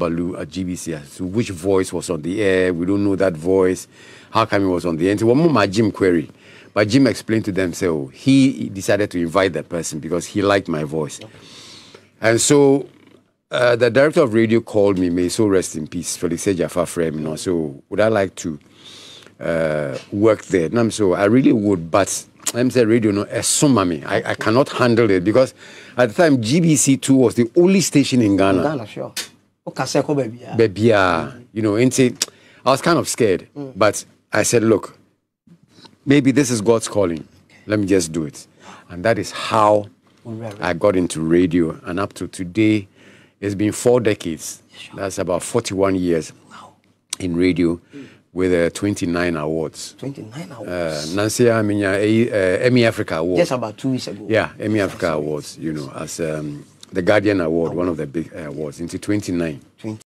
Balu at GBC so which voice was on the air. We don't know that voice. How come it was on the air? so one more my Jim query. But Jim explained to them, say, oh, he decided to invite that person because he liked my voice. And so uh, the director of radio called me, may so rest in peace, Felix Jaffa Frem. You know, so would I like to uh, work there? And I'm so I really would, but I'm saying radio no esumami. Eh, I, I cannot handle it because at the time GBC two was the only station in Ghana. In Ghana, sure. Bebia. Ah. Ah. Mm. You know, into, I was kind of scared, mm. but I said, look, maybe this is God's calling. Let me just do it. And that is how I got into radio. And up to today, it's been four decades. That's about 41 years in radio mm. with uh, 29 awards. 29 uh, awards. Uh, Nancy Aminya, uh, Emmy Africa Awards. Just about two weeks ago. Yeah, Emmy Africa Awards, you know, as um, the Guardian Award, oh. one of the big uh, awards, into 29. 20.